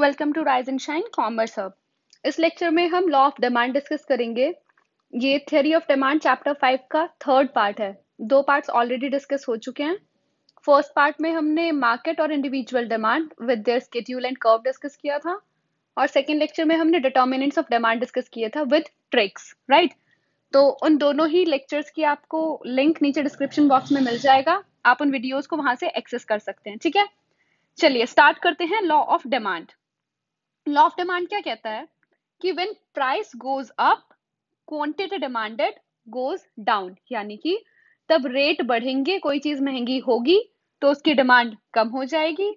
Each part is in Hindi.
Welcome to rise and shine commerce hub इस लेक्चर में हम लॉ ऑफ डिमांड डिस्कस करेंगे ये theory of demand chapter five का थर्ड पार्ट है दो पार्ट्स ऑलरेडी डिस्कस हो चुके हैं फर्स्ट पार्ट में हमने मार्केट और individual demand with their schedule and curve discuss किया था और सेकेंड लेक्चर में हमने डिटर्मिनेंट्स ऑफ डिमांड डिस्कस किया था विद ट्रिक्स राइट तो उन दोनों ही लेक्चर्स की आपको लिंक नीचे डिस्क्रिप्शन बॉक्स में मिल जाएगा आप उन वीडियोस को वहां से एक्सेस कर सकते हैं ठीक है चलिए स्टार्ट करते हैं law of demand law of demand क्या कहता है कि when price goes up quantity demanded goes down यानी कि तब रेट बढ़ेंगे कोई चीज महंगी होगी तो उसकी डिमांड कम हो जाएगी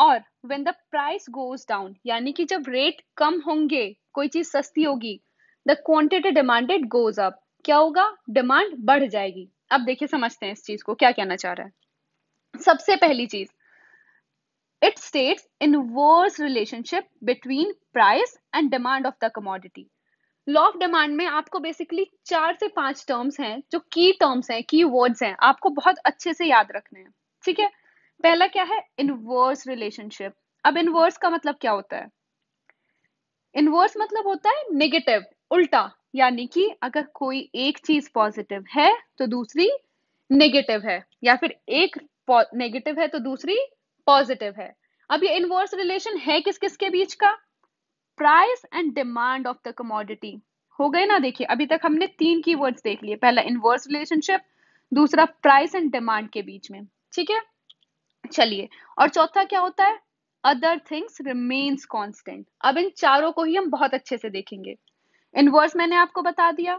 और when the price goes down यानी कि जब रेट कम होंगे कोई चीज सस्ती होगी the quantity demanded goes up क्या होगा डिमांड बढ़ जाएगी अब देखिए समझते हैं इस चीज को क्या कहना चाह रहा है सबसे पहली चीज It states inverse relationship between price and demand of the commodity. Law of demand में आपको बेसिकली चार से पांच टर्म्स हैं जो की टर्म्स हैं की वर्ड्स हैं आपको बहुत अच्छे से याद रखने हैं ठीक है पहला क्या है इनवर्स रिलेशनशिप अब इनवर्स का मतलब क्या होता है इनवर्स मतलब होता है नेगेटिव उल्टा यानी कि अगर कोई एक चीज पॉजिटिव है तो दूसरी नेगेटिव है या फिर एक नेगेटिव है तो दूसरी पॉजिटिव है अब ये इनवर्स रिलेशन है किस किस के बीच का price and demand of the commodity हो गए ना देखिए अभी तक हमने तीन की देख लिए पहला इनवर्स रिलेशनशिप दूसरा प्राइस एंड डिमांड के बीच में ठीक है चलिए और चौथा क्या होता है अदर थिंग्स रिमेन्स कॉन्स्टेंट अब इन चारों को ही हम बहुत अच्छे से देखेंगे इनवर्स मैंने आपको बता दिया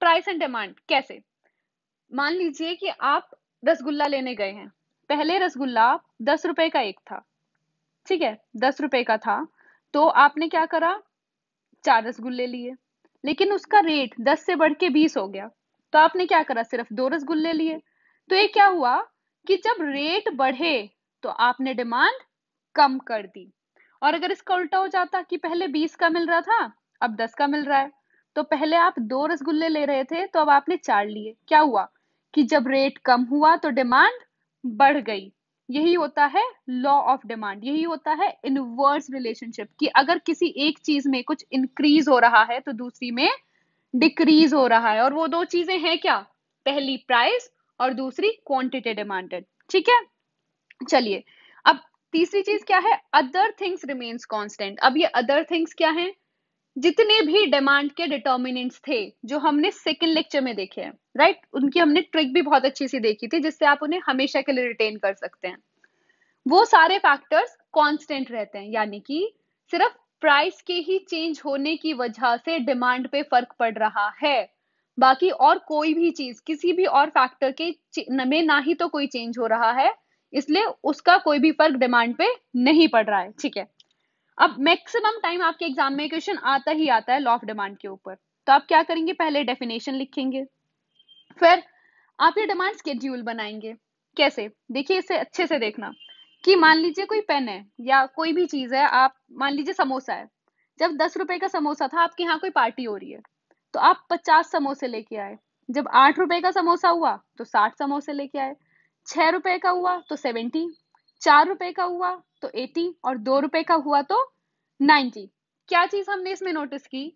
प्राइस एंड डिमांड कैसे मान लीजिए कि आप रसगुल्ला लेने गए हैं पहले रसगुल्ला दस रुपए का एक था ठीक है दस रुपए का था तो आपने क्या करा चार रसगुल्ले लिए लेकिन उसका रेट दस से बढ़ के बीस हो गया तो आपने क्या करा सिर्फ दो रसगुल्ले लिए तो ये क्या हुआ कि जब रेट बढ़े तो आपने डिमांड कम कर दी और अगर इसका उल्टा हो जाता कि पहले बीस का मिल रहा था अब दस का मिल रहा है तो पहले आप दो रसगुल्ले ले रहे थे तो अब आपने चार लिए क्या हुआ कि जब रेट कम हुआ तो डिमांड बढ़ गई यही होता है लॉ ऑफ डिमांड यही होता है इनवर्स रिलेशनशिप कि अगर किसी एक चीज में कुछ इंक्रीज हो रहा है तो दूसरी में डिक्रीज हो रहा है और वो दो चीजें हैं क्या पहली प्राइस और दूसरी क्वांटिटी डिमांडेड ठीक है चलिए अब तीसरी चीज क्या है अदर थिंग्स रिमेन्स कॉन्स्टेंट अब ये अदर थिंग्स क्या है जितने भी डिमांड के डिटर्मिनेंट्स थे जो हमने सेकेंड लेक्चर में देखे हैं राइट right? उनकी हमने ट्रिक भी बहुत अच्छी सी देखी थी जिससे आप उन्हें हमेशा के लिए रिटेन कर सकते हैं वो सारे फैक्टर्स कांस्टेंट रहते हैं यानी कि सिर्फ प्राइस के ही चेंज होने की वजह से डिमांड पे फर्क पड़ रहा है बाकी और कोई भी चीज किसी भी और फैक्टर के में ना ही तो कोई चेंज हो रहा है इसलिए उसका कोई भी फर्क डिमांड पे नहीं पड़ रहा है ठीक है अब मैक्सिमम टाइम आपके एग्जाम में क्वेश्चन आता ही आता है लॉ ऑफ डिमांड के ऊपर तो आप क्या करेंगे पहले डेफिनेशन लिखेंगे फिर आप ये डिमांड स्केड्यूल बनाएंगे कैसे देखिए इसे अच्छे से देखना कि मान लीजिए कोई पेन है या कोई भी चीज है आप मान लीजिए समोसा है जब दस रुपए का समोसा था आपके यहाँ कोई पार्टी हो रही है तो आप पचास समोसे लेके आए जब आठ रुपए का समोसा हुआ तो साठ समोसे लेके आए छह रुपए का हुआ तो सेवेंटी चार रुपए का हुआ तो एटी और दो रुपए का हुआ तो नाइन्टी क्या चीज हमने इसमें नोटिस की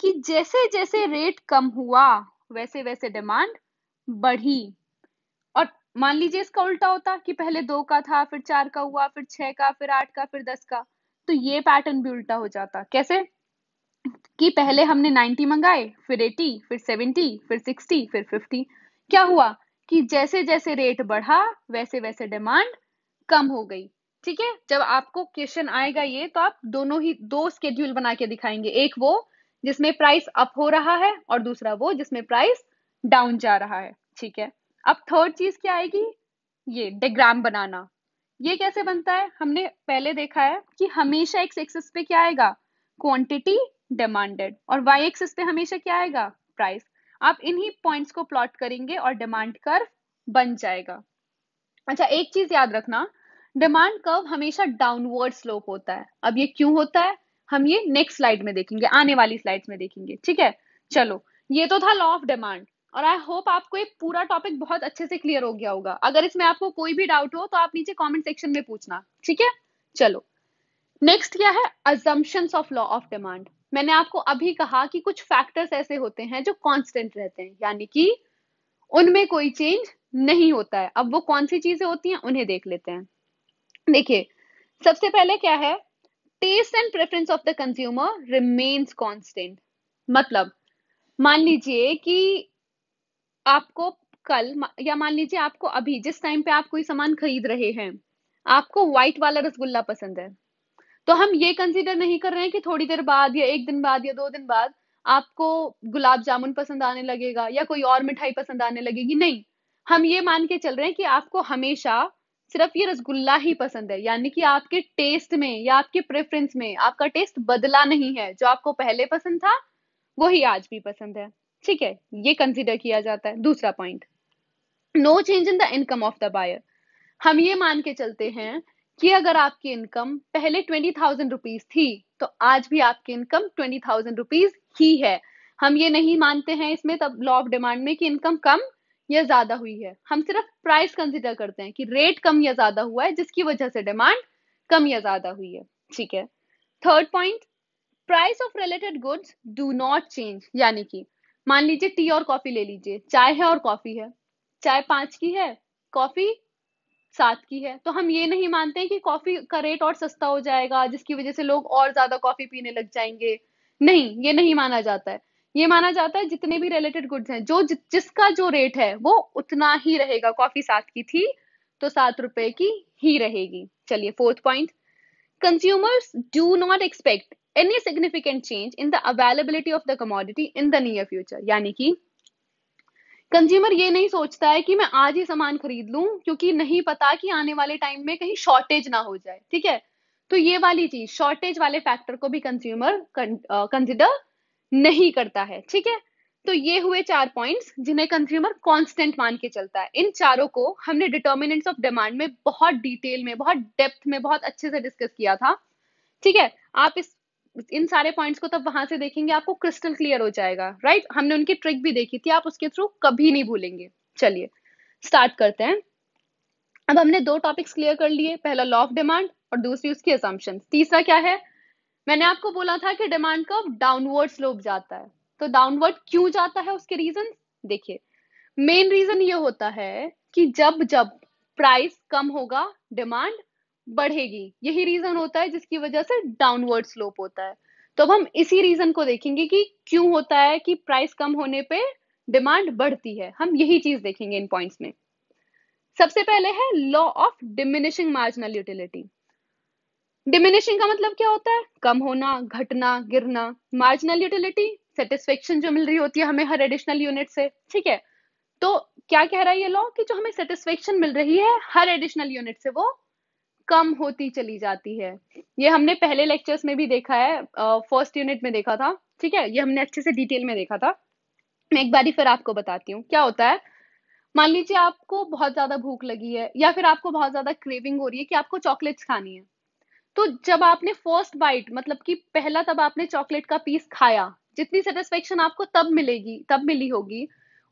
कि जैसे जैसे रेट कम हुआ वैसे वैसे डिमांड बढ़ी और मान लीजिए इसका उल्टा होता कि पहले दो का था फिर चार का हुआ फिर छह का फिर आठ का फिर दस का तो ये पैटर्न भी उल्टा हो जाता कैसे कि पहले हमने 90 मंगाए फिर 80 फिर 70 फिर 60 फिर 50 क्या हुआ कि जैसे जैसे रेट बढ़ा वैसे वैसे डिमांड कम हो गई ठीक है जब आपको क्वेश्चन आएगा ये तो आप दोनों ही दो स्केड्यूल बना के दिखाएंगे एक वो जिसमें प्राइस अप हो रहा है और दूसरा वो जिसमें प्राइस डाउन जा रहा है ठीक है अब थर्ड चीज क्या आएगी ये डेग्राम बनाना ये कैसे बनता है हमने पहले देखा है कि हमेशा एक्स एक्सिस पे क्या आएगा क्वांटिटी डिमांडेड और वाई एक्सिस पे हमेशा क्या आएगा प्राइस आप इन्हीं पॉइंट्स को प्लॉट करेंगे और डिमांड कर्व बन जाएगा अच्छा एक चीज याद रखना डिमांड कर्व हमेशा डाउनवर्ड स्लोप होता है अब ये क्यों होता है हम ये नेक्स्ट स्लाइड में देखेंगे आने वाली स्लाइड्स में देखेंगे ठीक है चलो ये तो था लॉ ऑफ डिमांड और आई होप आपको ये पूरा टॉपिक बहुत अच्छे से क्लियर हो गया होगा अगर इसमें आपको कोई भी डाउट हो तो आप नीचे कमेंट सेक्शन में पूछना ठीक है चलो नेक्स्ट क्या है assumption of law of demand मैंने आपको अभी कहा कि कुछ फैक्टर्स ऐसे होते हैं जो कांस्टेंट रहते हैं यानी कि उनमें कोई चेंज नहीं होता है अब वो कौन सी चीजें होती हैं उन्हें देख लेते हैं देखिए सबसे पहले क्या है taste and preference of the consumer remains constant मतलब मान लीजिए कि आपको कल या मान लीजिए आपको अभी जिस टाइम पे आप कोई सामान खरीद रहे हैं आपको व्हाइट वाला रसगुल्ला पसंद है तो हम ये कंसीडर नहीं कर रहे हैं कि थोड़ी देर बाद या एक दिन बाद या दो दिन बाद आपको गुलाब जामुन पसंद आने लगेगा या कोई और मिठाई पसंद आने लगेगी नहीं हम ये मान के चल रहे हैं कि आपको हमेशा सिर्फ ये रसगुल्ला ही पसंद है यानी कि आपके टेस्ट में या आपके प्रेफरेंस में आपका टेस्ट बदला नहीं है जो आपको पहले पसंद था वही आज भी पसंद है ठीक है ये कंसिडर किया जाता है दूसरा point no change in the income of the buyer हम ये मान के चलते हैं कि अगर आपकी इनकम पहले ट्वेंटी थाउजेंड रुपीज थी तो आज भी आपकी इनकम ट्वेंटी थाउजेंड रुपीज ही है हम ये नहीं मानते हैं इसमें तब लॉ ऑफ डिमांड में कि इनकम कम या ज्यादा हुई है हम सिर्फ प्राइस कंसिडर करते हैं कि रेट कम या ज्यादा हुआ है जिसकी वजह से डिमांड कम या ज्यादा हुई है ठीक है third point price of related goods do not change यानी कि मान लीजिए टी और कॉफी ले लीजिए चाय है और कॉफी है चाय पांच की है कॉफी सात की है तो हम ये नहीं मानते हैं कि कॉफी का रेट और सस्ता हो जाएगा जिसकी वजह से लोग और ज्यादा कॉफी पीने लग जाएंगे नहीं ये नहीं माना जाता है ये माना जाता है जितने भी रिलेटेड गुड्स हैं जो जि, जिसका जो रेट है वो उतना ही रहेगा कॉफी सात की थी तो सात रुपए की ही रहेगी चलिए fourth point consumers do not expect any significant change in the availability of the commodity in the near future यानी कि कंज्यूमर ये नहीं सोचता है कि मैं आज ही सामान खरीद लूं क्योंकि नहीं पता कि आने वाले टाइम में कहीं शॉर्टेज ना हो जाए ठीक है तो ये वाली चीज शॉर्टेज वाले फैक्टर को भी कंज्यूमर कंसिडर नहीं करता है ठीक है तो ये हुए चार पॉइंट्स जिन्हें कंज्यूमर कांस्टेंट मान के चलता है इन चारों को हमने डिटर्मिनेंट्स ऑफ डिमांड में बहुत डिटेल में बहुत डेप्थ में बहुत अच्छे से डिस्कस किया था ठीक है आप इस इन सारे पॉइंट्स को तब वहां से देखेंगे आपको क्रिस्टल क्लियर हो जाएगा राइट हमने उनकी ट्रिक भी देखी थी आप उसके थ्रू कभी नहीं भूलेंगे चलिए स्टार्ट करते हैं अब हमने दो टॉपिक्स क्लियर कर लिए पहला लॉ ऑफ डिमांड और दूसरी उसकी असम्पशन तीसरा क्या है मैंने आपको बोला था कि डिमांड कर्व डाउनवर्ड स्लोप जाता है तो डाउनवर्ड क्यों जाता है उसके रीजन देखिए मेन रीजन ये होता है कि जब जब प्राइस कम होगा डिमांड बढ़ेगी यही रीजन होता है जिसकी वजह से डाउनवर्ड स्लोप होता है तो अब हम इसी रीजन को देखेंगे कि क्यों होता है कि प्राइस कम होने पे डिमांड बढ़ती है हम यही चीज देखेंगे इन पॉइंट्स में सबसे पहले है law of diminishing marginal utility diminishing का मतलब क्या होता है कम होना घटना गिरना मार्जिनल यूटिलिटी सेटिस्फेक्शन जो मिल रही होती है हमें हर एडिशनल यूनिट से ठीक है तो क्या कह रहा है ये लॉ कि जो हमें सेटिस्फेक्शन मिल रही है हर एडिशनल यूनिट से वो कम होती चली जाती है ये हमने पहले लेक्चर्स में भी देखा है फर्स्ट uh, यूनिट में देखा था ठीक है ये हमने अच्छे से डिटेल में देखा था मैं एक बार फिर आपको बताती हूँ क्या होता है मान लीजिए आपको बहुत ज्यादा भूख लगी है या फिर आपको बहुत ज्यादा क्रेविंग हो रही है कि आपको चॉकलेट्स खानी है तो जब आपने फर्स्ट बाइट मतलब कि पहला तब आपने चॉकलेट का पीस खाया जितनी सेटिस्फेक्शन आपको तब मिलेगी तब मिली होगी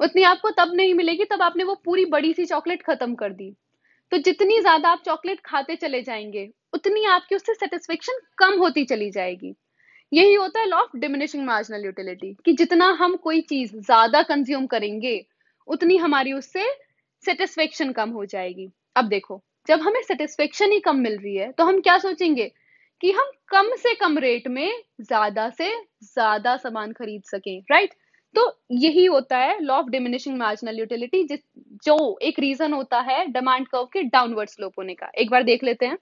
उतनी आपको तब नहीं मिलेगी तब आपने वो पूरी बड़ी सी चॉकलेट खत्म कर दी तो जितनी ज्यादा आप चॉकलेट खाते चले जाएंगे उतनी आपकी उससे सेटिस्फेक्शन कम होती चली जाएगी यही होता है law of diminishing marginal utility कि जितना हम कोई चीज ज्यादा कंज्यूम करेंगे उतनी हमारी उससे सेटिस्फेक्शन कम हो जाएगी अब देखो जब हमें सेटिस्फेक्शन ही कम मिल रही है तो हम क्या सोचेंगे कि हम कम से कम रेट में ज्यादा से ज्यादा सामान खरीद सकें राइट तो यही होता है law of diminishing marginal utility जिस जो एक रीजन होता है डिमांड कर्व के डाउनवर्ड स्लोप होने का एक बार देख लेते हैं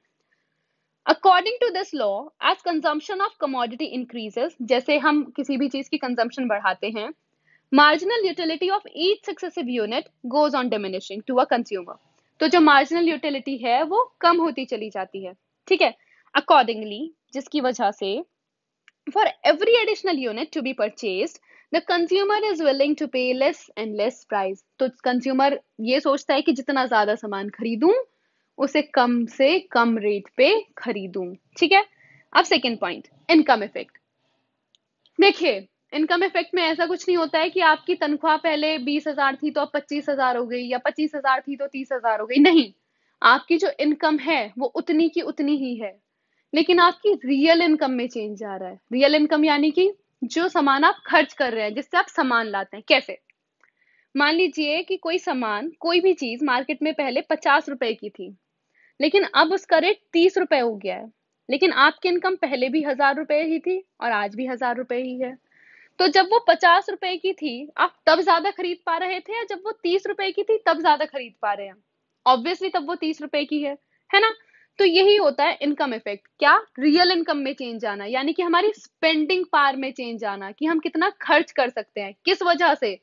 according to this law as consumption of commodity increases जैसे हम किसी भी चीज की कंजम्पशन बढ़ाते हैं marginal utility of each successive unit goes on diminishing to a consumer तो जो मार्जिनल यूटिलिटी है वो कम होती चली जाती है ठीक है अकॉर्डिंगली जिसकी वजह से for every additional unit to be purchase the consumer is willing to pay less and less price तो कंज्यूमर ये सोचता है कि जितना ज्यादा सामान खरीदूं उसे कम से कम रेट पे खरीदूं ठीक है अब सेकेंड पॉइंट इनकम इफेक्ट देखिए इनकम इफेक्ट में ऐसा कुछ नहीं होता है कि आपकी तनख्वाह पहले बीस हजार थी तो अब पच्चीस हजार हो गई या पच्चीस हजार थी तो तीस हजार हो गई नहीं आपकी जो इनकम है वो उतनी की उतनी ही है लेकिन आपकी रियल इनकम में चेंज आ रहा है रियल इनकम यानी कि जो सामान आप खर्च कर रहे हैं जिससे आप सामान लाते हैं कैसे मान लीजिए कि कोई सामान कोई भी चीज मार्केट में पहले पचास रुपए की थी लेकिन अब उसका रेट तीस रुपए हो गया है लेकिन आपकी इनकम पहले भी हजार रुपए ही थी और आज भी हजार रुपए ही है तो जब वो पचास रुपए की थी आप तब ज्यादा खरीद पा रहे थे या जब वो तीस रुपए की थी तब ज्यादा खरीद पा रहे हैं ऑब्वियसली तब वो तीस रुपए की है है ना तो यही होता है इनकम इफेक्ट क्या रियल इनकम में चेंज आना यानी कि हमारी स्पेंडिंग पार में चेंज आना कि हम कितना खर्च कर सकते हैं किस वजह से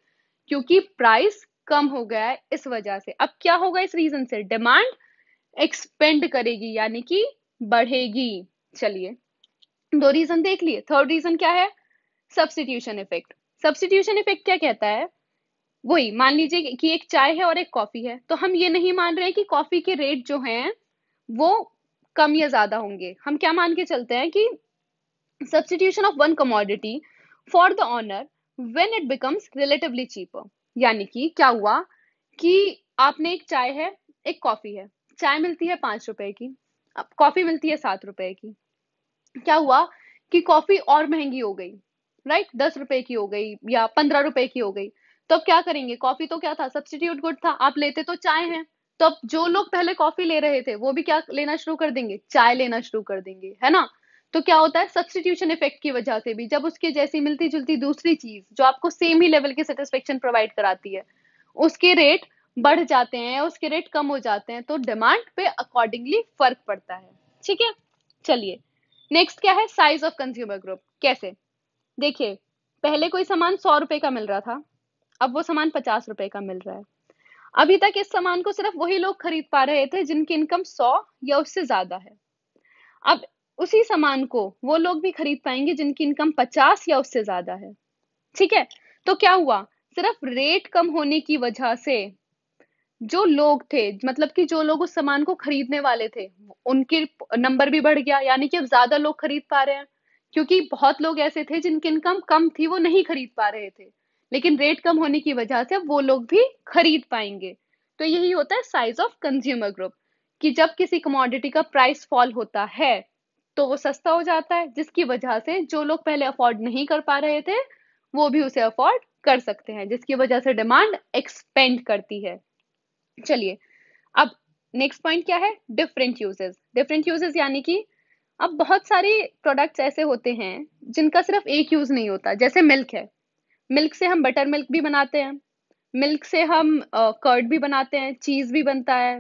क्योंकि प्राइस कम हो गया है इस वजह से अब क्या होगा इस रीजन से डिमांड एक्सपेंड करेगी यानी कि बढ़ेगी चलिए दो रीजन देख लिए थर्ड रीजन क्या है सब्सटीट्यूशन इफेक्ट सब्सटीट्यूशन इफेक्ट क्या कहता है वही मान लीजिए कि एक चाय है और एक कॉफी है तो हम ये नहीं मान रहे कि कॉफी के रेट जो हैं वो कम या ज्यादा होंगे हम क्या मान के चलते हैं कि substitution of one commodity for the other when it becomes relatively cheaper यानी कि क्या हुआ कि आपने एक चाय है एक कॉफी है चाय मिलती है पांच रुपए की कॉफी मिलती है सात रुपए की क्या हुआ कि कॉफी और महंगी हो गई राइट दस रुपए की हो गई या पंद्रह रुपए की हो गई तो अब क्या करेंगे कॉफी तो क्या था सब्सटीट्यूट गुड था आप लेते तो चाय है तो अब जो लोग पहले कॉफी ले रहे थे वो भी क्या लेना शुरू कर देंगे चाय लेना शुरू कर देंगे है ना तो क्या होता है सब्सटीट्यूशन इफेक्ट की वजह से भी जब उसके जैसी मिलती जुलती दूसरी चीज जो आपको सेम ही लेवल की सेटिस्फेक्शन प्रोवाइड कराती है उसके रेट बढ़ जाते हैं उसके रेट कम हो जाते हैं तो डिमांड पे अकॉर्डिंगली फर्क पड़ता है ठीक है चलिए नेक्स्ट क्या है साइज ऑफ कंज्यूमर ग्रुप कैसे देखिए पहले कोई सामान सौ रुपए का मिल रहा था अब वो सामान पचास रुपए का मिल रहा है अभी तक इस सामान को सिर्फ वही लोग खरीद पा रहे थे जिनकी इनकम सौ या उससे ज्यादा है अब उसी सामान को वो लोग भी खरीद पाएंगे जिनकी इनकम पचास या उससे ज्यादा है ठीक है तो क्या हुआ सिर्फ रेट कम होने की वजह से जो लोग थे मतलब कि जो लोग उस सामान को खरीदने वाले थे उनके नंबर भी बढ़ गया यानी कि अब ज्यादा लोग खरीद पा रहे हैं क्योंकि बहुत लोग ऐसे थे जिनकी इनकम कम थी वो नहीं खरीद पा रहे थे लेकिन रेट कम होने की वजह से वो लोग भी खरीद पाएंगे तो यही होता है साइज ऑफ कंज्यूमर ग्रुप कि जब किसी कमोडिटी का प्राइस फॉल होता है तो वो सस्ता हो जाता है जिसकी वजह से जो लोग पहले अफोर्ड नहीं कर पा रहे थे वो भी उसे अफोर्ड कर सकते हैं जिसकी वजह से डिमांड एक्सपेंड करती है चलिए अब नेक्स्ट पॉइंट क्या है डिफरेंट यूजेस डिफरेंट यूजेस यानी कि अब बहुत सारे प्रोडक्ट्स ऐसे होते हैं जिनका सिर्फ एक यूज़ नहीं होता जैसे मिल्क है मिल्क से हम बटर मिल्क भी बनाते हैं मिल्क से हम कर्ड भी बनाते हैं चीज़ भी बनता है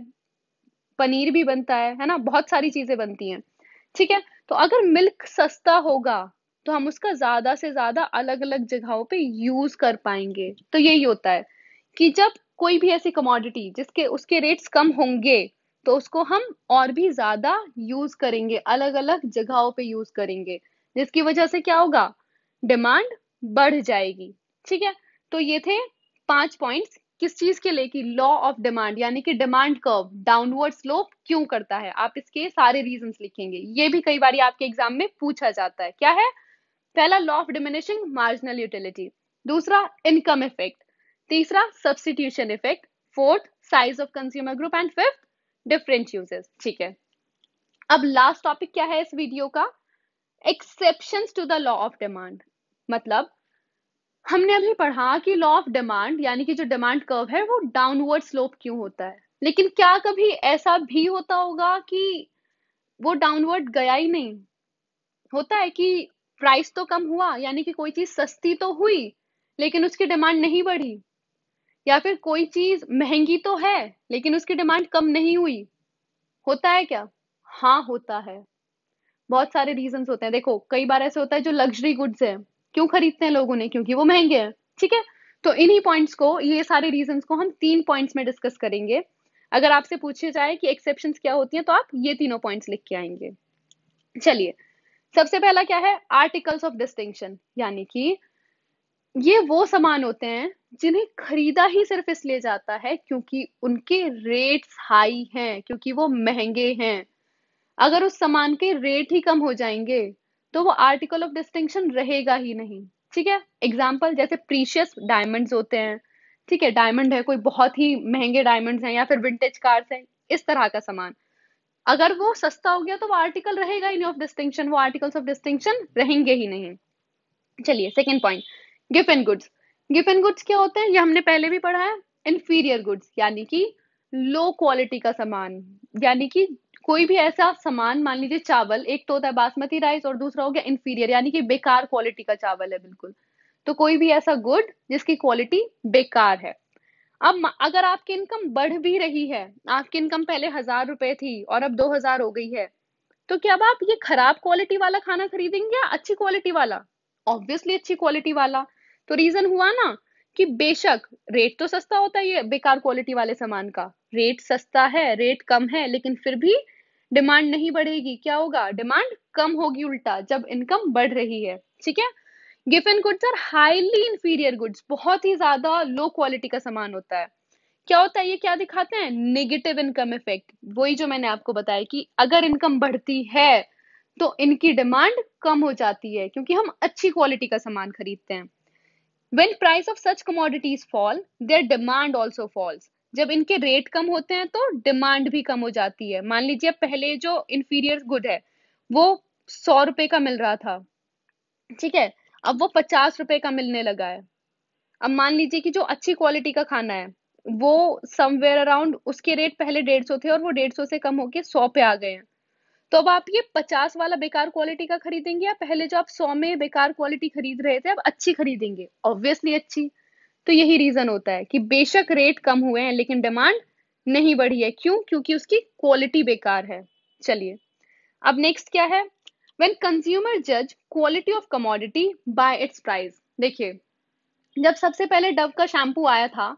पनीर भी बनता है है ना बहुत सारी चीज़ें बनती हैं ठीक है तो अगर मिल्क सस्ता होगा तो हम उसका ज़्यादा से ज़्यादा अलग अलग जगहों पे यूज़ कर पाएंगे तो यही होता है कि जब कोई भी ऐसी कमोडिटी जिसके उसके रेट्स कम होंगे तो उसको हम और भी ज्यादा यूज करेंगे अलग अलग जगहों पे यूज करेंगे जिसकी वजह से क्या होगा डिमांड बढ़ जाएगी ठीक है तो ये थे पांच पॉइंट्स किस चीज के लिए कि लॉ ऑफ डिमांड यानी कि डिमांड कर्व डाउनवर्ड स्लोप क्यों करता है आप इसके सारे रीजन लिखेंगे ये भी कई बार आपके एग्जाम में पूछा जाता है क्या है पहला law of diminishing marginal utility दूसरा इनकम इफेक्ट तीसरा substitution effect fourth size of consumer group and fifth different uses ठीक है अब लास्ट टॉपिक क्या है इस वीडियो का exception to the law of demand मतलब हमने अभी पढ़ा कि लॉ ऑफ डिमांड यानी कि जो डिमांड कर्व है वो डाउनवर्ड स्लोप क्यों होता है लेकिन क्या कभी ऐसा भी होता होगा कि वो डाउनवर्ड गया ही नहीं होता है कि प्राइस तो कम हुआ यानी कि कोई चीज सस्ती तो हुई लेकिन उसकी डिमांड नहीं बढ़ी या फिर कोई चीज महंगी तो है लेकिन उसकी डिमांड कम नहीं हुई होता है क्या हाँ होता है बहुत सारे रीजन होते हैं देखो कई बार ऐसे होता है जो लग्जरी गुड्स है क्यों खरीदते हैं लोगों ने क्योंकि वो महंगे हैं ठीक है तो इन्हीं पॉइंट्स को ये सारे रीजन को हम तीन पॉइंट्स में डिस्कस करेंगे अगर आपसे पूछे जाए कि एक्सेप्शन क्या होती हैं तो आप ये तीनों पॉइंट्स लिख के आएंगे चलिए सबसे पहला क्या है आर्टिकल्स ऑफ डिस्टिंक्शन यानी कि ये वो सामान होते हैं जिन्हें खरीदा ही सिर्फ इसलिए जाता है क्योंकि उनके रेट्स हाई हैं क्योंकि वो महंगे हैं अगर उस सामान के रेट ही कम हो जाएंगे तो वो आर्टिकल ऑफ डिस्टिंक्शन रहेगा ही नहीं ठीक है एग्जाम्पल जैसे प्रीशियस डायमंड्स होते हैं ठीक है डायमंड है कोई बहुत ही महंगे डायमंड्स हैं या फिर विंटेज कार्स हैं इस तरह का सामान अगर वो सस्ता हो गया तो वो आर्टिकल रहेगा ही नहीं ऑफ डिस्टिंक्शन वो आर्टिकल्स ऑफ डिस्टिंक्शन रहेंगे ही नहीं चलिए second point gift and goods Giffen goods क्या होते हैं ये हमने पहले भी पढ़ा है इन्फीरियर गुड्स यानी कि लो क्वालिटी का सामान यानी कि कोई भी ऐसा सामान मान लीजिए चावल एक तो होता है बासमती राइस और दूसरा हो गया इन्फीरियर यानी कि बेकार क्वालिटी का चावल है बिल्कुल तो कोई भी ऐसा गुड जिसकी क्वालिटी बेकार है अब अगर आपकी इनकम बढ़ भी रही है आपकी इनकम पहले हजार रुपए थी और अब दो हजार हो गई है तो क्या अब आप ये खराब क्वालिटी वाला खाना खरीदेंगे या अच्छी क्वालिटी वाला ऑब्वियसली अच्छी क्वालिटी वाला तो रीजन हुआ ना कि बेशक रेट तो सस्ता होता है ये बेकार क्वालिटी वाले सामान का रेट सस्ता है रेट कम है लेकिन फिर भी डिमांड नहीं बढ़ेगी क्या होगा डिमांड कम होगी उल्टा जब इनकम बढ़ रही है ठीक है and goods are highly inferior goods बहुत ही ज्यादा लो क्वालिटी का सामान होता है क्या होता है ये क्या दिखाते हैं नेगेटिव इनकम इफेक्ट वही जो मैंने आपको बताया कि अगर इनकम बढ़ती है तो इनकी डिमांड कम हो जाती है क्योंकि हम अच्छी क्वालिटी का सामान खरीदते हैं When price of such commodities fall, their demand also falls. जब इनके रेट कम होते हैं तो डिमांड भी कम हो जाती है मान लीजिए पहले जो इनफीरियर गुड है वो सौ रुपए का मिल रहा था ठीक है अब वो पचास रुपए का मिलने लगा है अब मान लीजिए कि जो अच्छी क्वालिटी का खाना है वो समवेयर अराउंड उसके रेट पहले डेढ़ सौ थे और वो डेढ़ सौ से कम होके सौ पे आ गए हैं तो अब आप ये पचास वाला बेकार क्वालिटी का खरीदेंगे या पहले जो आप सौ में बेकार क्वालिटी खरीद रहे थे अब अच्छी खरीदेंगे ऑब्वियसली अच्छी तो यही रीजन होता है कि बेशक रेट कम हुए हैं लेकिन डिमांड नहीं बढ़ी है क्यों क्योंकि उसकी क्वालिटी बेकार है चलिए अब नेक्स्ट क्या है वेन कंज्यूमर जज quality of commodity by its price देखिए जब सबसे पहले डव का शैम्पू आया था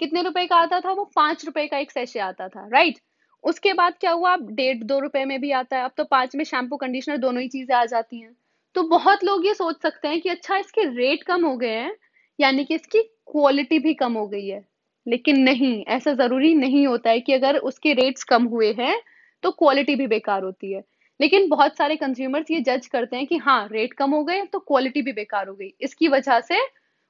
कितने रुपए का आता था वो पांच रुपए का एक सेशे आता था राइट उसके बाद क्या हुआ अब डेढ़ दो रुपए में भी आता है अब तो पांच में शैम्पू कंडीशनर दोनों ही चीजें आ जाती हैं तो बहुत लोग ये सोच सकते हैं कि अच्छा इसके रेट कम हो गए हैं यानी कि इसकी क्वालिटी भी कम हो गई है लेकिन नहीं ऐसा जरूरी नहीं होता है कि अगर उसके रेट्स कम हुए हैं तो क्वालिटी भी बेकार होती है लेकिन बहुत सारे कंज्यूमर्स ये जज करते हैं कि हाँ रेट कम हो गए तो क्वालिटी भी बेकार हो गई इसकी वजह से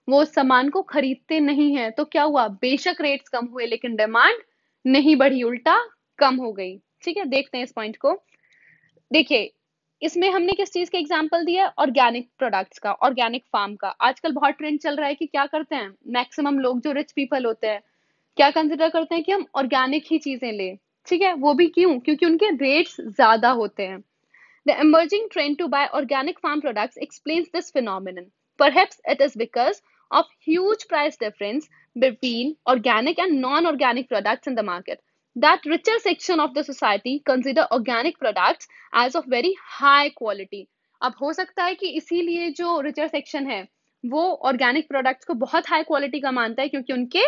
वो उस सामान को खरीदते नहीं है तो क्या हुआ बेशक रेट्स कम हुए लेकिन डिमांड नहीं बढ़ी उल्टा कम हो गई ठीक है देखते हैं इस पॉइंट को देखिए इसमें हमने किस चीज का एग्जाम्पल दिया है ऑर्गेनिक प्रोडक्ट्स का ऑर्गेनिक फार्म का आजकल बहुत ट्रेंड चल रहा है कि क्या करते हैं मैक्सिमम लोग जो रिच पीपल होते हैं क्या कंसिडर करते हैं कि हम ऑर्गेनिक ही चीजें लें ठीक है वो भी क्यों क्योंकि उनके रेट्स ज्यादा होते हैं the emerging trend to buy organic farm product explain this phenomenon पर it is because of huge price difference between organic and non-organic products in that richer section of the society consider organic products as of very high quality अब हो सकता है कि इसीलिए जो रिचर सेक्शन है वो ऑर्गेनिक प्रोडक्ट्स को बहुत हाई क्वालिटी का मानता है क्योंकि उनके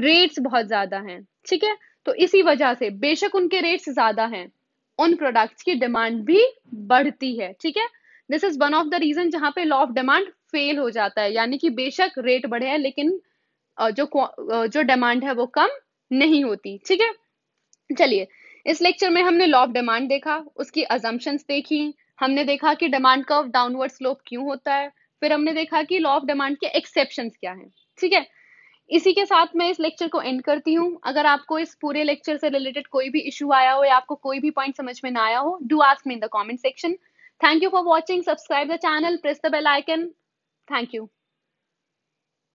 रेट्स बहुत ज्यादा हैं ठीक है तो इसी वजह से बेशक उनके रेट्स ज्यादा हैं उन प्रोडक्ट्स की डिमांड भी बढ़ती है ठीक है this is one of the reason जहां पे लॉ ऑफ डिमांड फेल हो जाता है यानी कि बेशक रेट बढ़े हैं लेकिन जो जो डिमांड है वो कम नहीं होती ठीक है चलिए इस लेक्चर में हमने लॉ ऑफ डिमांड देखा उसकी अजम्पन्स देखी हमने देखा कि डिमांड कर्व डाउनवर्ड स्लोप क्यों होता है फिर हमने देखा कि लॉ ऑफ डिमांड के एक्सेप्शन क्या है ठीक है इसी के साथ मैं इस लेक्चर को एंड करती हूँ अगर आपको इस पूरे लेक्चर से रिलेटेड कोई भी इशू आया हो या आपको कोई भी पॉइंट समझ में ना आया हो do ask me in the comment section thank you for watching subscribe the channel press the bell icon thank you